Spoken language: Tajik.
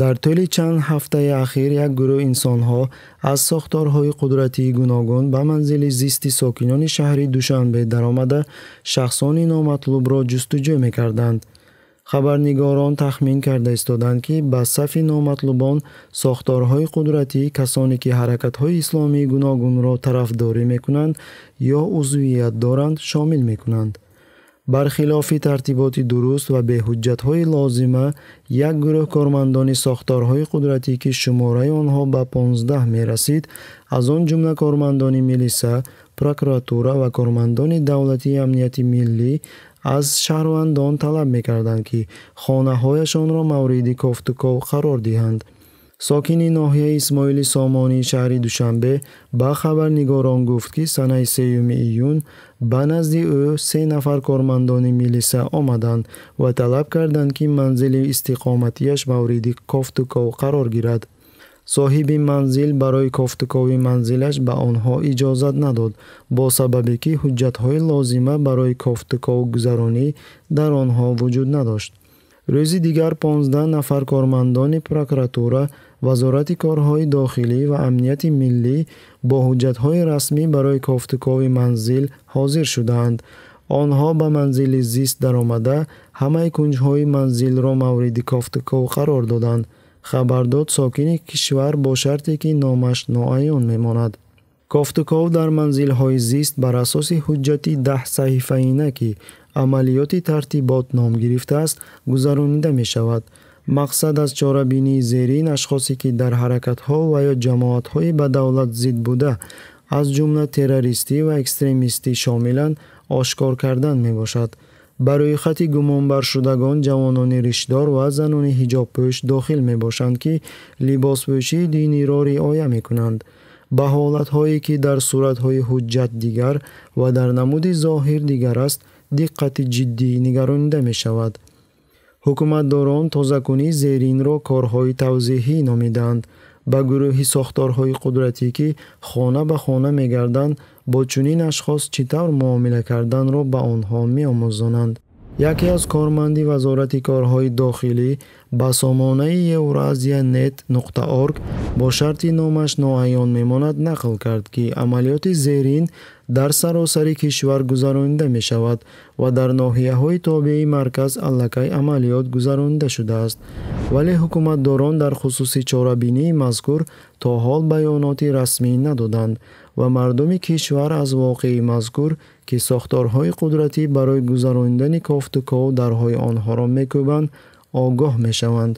дар тӯли чанд ҳафтаи ахир як гурӯҳ инсонҳо аз сохторҳои қудратии гуногун ба манзили зисти сокинони шаҳри душанбе даромада шахсони номатлубро ҷустуҷӯ мекарданд хабарнигорон тахмин карда истоданд ки ба сафи номатлубон сохторҳои қудратӣ касоне ки ҳаракатҳои исломии гуногунро тарафдорӣ мекунанд ё узвият доранд шомил мекунанд бархилофи тартиботи дуруст ва беҳуҷҷатҳои лозима як гурӯҳ кормандони сохторҳои қудратӣ ки шумораи онҳо ба 15 мерасид аз он ҷумла кормандони милиса прокуратура ва кормандони давлатии амнияти миллӣ аз шаҳрвандон талаб мекарданд ки хонаҳояшонро мавриди кофтуков қарор диҳанд сокини ноҳияи исмоили сомонии шаҳри душанбе ба хабарнигорон гуфт ки санаи сеюми июн ба назди ӯ се нафар кормандони милиса омаданд ва талаб карданд ки манзили истиқоматияш мавриди кофтуков қарор гирад соҳиби манзил барои кофтукови манзилаш ба онҳо иҷозат надод бо сабабе ки ҳуҷҷатҳои лозима барои кофтуков гузаронӣ дар онҳо вуҷуд надошт рӯзи дигар 15 нафар кормандони прокуратура вазорати корҳои дохилӣ ва амнияти миллӣ бо ҳуҷҷатҳои расмӣ барои кофтукови манзил ҳозир шудаанд онҳо ба манзили зист даромада ҳамаи кунҷҳои манзилро мавриди кофтуков қарор доданд хабардод сокини кишвар бо шарте ки номаш ноаён мемонад кофтуков дар манзилҳои зист бар асоси ҳуҷҷати даҳ саҳифаина ки амалиёти тартибот ном гирифтааст гузаронида мешавад мақсад аз чорабинии зерин ашхосе ки дар ҳаракатҳо ва ё ҷамоатҳои ба давлат зид буда аз ҷумла террористӣ ва экстремистӣ шомилан ошкор кардан мебошад ба рӯйхати гумонбаршудагон ҷавонони ришдор ва занони ҳиҷобпӯш дохил мебошанд ки либоспӯшии диниро риоя мекунанд ба ҳолатҳое ки дар суратҳои ҳуҷҷат дигар ва дар намуди зоҳир дигар аст диққати ҷиддӣ нигаронида мешавад ҳукуматдорон тозакунӣ зеринро корҳои тавзеҳӣ номиданд ба гурӯҳи сохторҳои қудратӣ ки хона ба хона мегарданд бо чунин ашхос чӣ тавр муомила карданро ба онҳо меомӯзонанд яке аз корманди вазорати корҳои дохилӣ ба сомонаи евразия нет нуқтаорг бо шарти номаш ноаён мемонад нақл кард ки амалиёти зерин дар саросари кишвар гузаронида мешавад ва дар ноҳияҳои тобеи марказ аллакай амалиёт гузаронида шудааст вале ҳукуматдорон дар хусуси чорабинии мазкур то ҳол баёноти расмӣ надоданд ва мардуми кишвар аз воқеи мазкур ки сохторҳои қудратӣ барои гузарондани кофтуков дарҳои онҳоро мекӯбанд огоҳ мешаванд